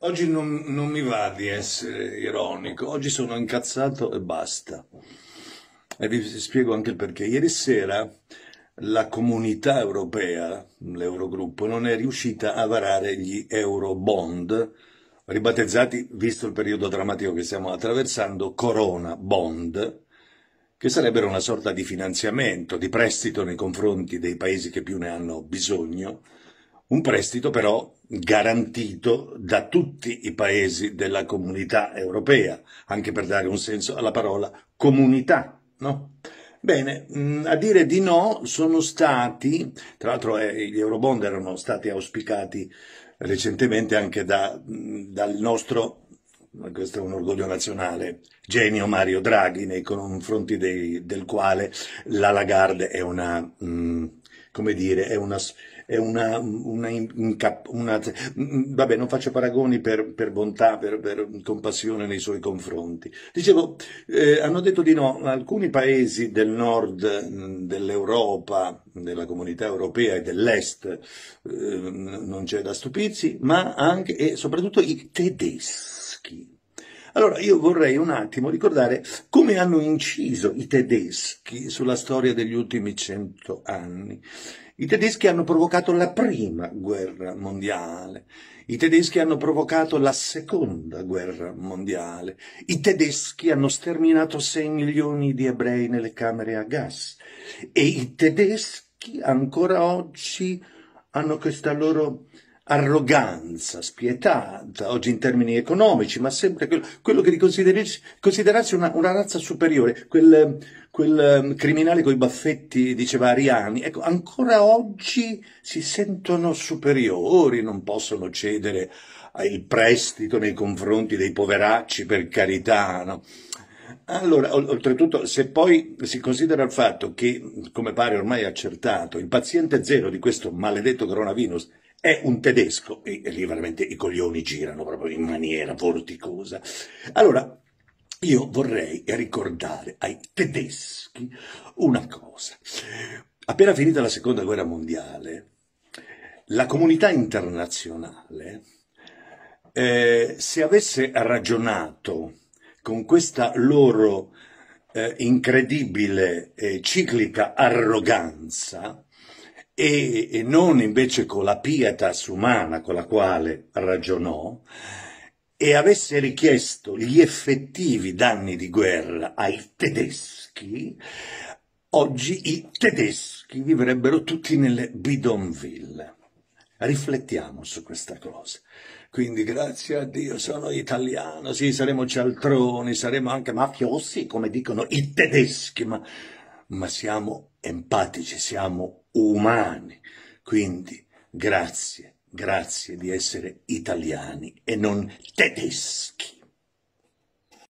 Oggi non, non mi va di essere ironico, oggi sono incazzato e basta. E vi spiego anche il perché. Ieri sera la comunità europea, l'Eurogruppo, non è riuscita a varare gli Eurobond, ribattezzati, visto il periodo drammatico che stiamo attraversando, Corona Bond, che sarebbero una sorta di finanziamento, di prestito nei confronti dei paesi che più ne hanno bisogno, un prestito però garantito da tutti i paesi della comunità europea, anche per dare un senso alla parola comunità, no? Bene, mm, a dire di no sono stati, tra l'altro eh, gli Eurobond erano stati auspicati recentemente anche da, mm, dal nostro, questo è un orgoglio nazionale, genio Mario Draghi, nei confronti dei, del quale la Lagarde è una... Mh, mm, come dire, è una, è una, una, una vabbè, non faccio paragoni per, per bontà, per, per, compassione nei suoi confronti. Dicevo, eh, hanno detto di no alcuni paesi del nord dell'Europa, della comunità europea e dell'est, eh, non c'è da stupirsi, ma anche e soprattutto i tedeschi. Allora io vorrei un attimo ricordare come hanno inciso i tedeschi sulla storia degli ultimi cento anni. I tedeschi hanno provocato la prima guerra mondiale, i tedeschi hanno provocato la seconda guerra mondiale, i tedeschi hanno sterminato 6 milioni di ebrei nelle camere a gas e i tedeschi ancora oggi hanno questa loro arroganza spietata, oggi in termini economici, ma sempre quello, quello che di considerarsi una, una, razza superiore, quel, quel ehm, criminale con i baffetti, diceva Ariani, ecco, ancora oggi si sentono superiori, non possono cedere il prestito nei confronti dei poveracci, per carità, no? Allora, oltretutto, se poi si considera il fatto che, come pare ormai accertato, il paziente zero di questo maledetto coronavirus è un tedesco, e, e lì veramente i coglioni girano proprio in maniera vorticosa. Allora, io vorrei ricordare ai tedeschi una cosa. Appena finita la seconda guerra mondiale, la comunità internazionale, eh, se avesse ragionato con questa loro eh, incredibile e eh, ciclica arroganza e, e non invece con la pietas umana con la quale ragionò, e avesse richiesto gli effettivi danni di guerra ai tedeschi, oggi i tedeschi vivrebbero tutti nelle bidonville. Riflettiamo su questa cosa. Quindi grazie a Dio sono italiano, sì, saremo cialtroni, saremo anche mafiosi, come dicono i tedeschi, ma, ma siamo empatici, siamo umani. Quindi grazie, grazie di essere italiani e non tedeschi.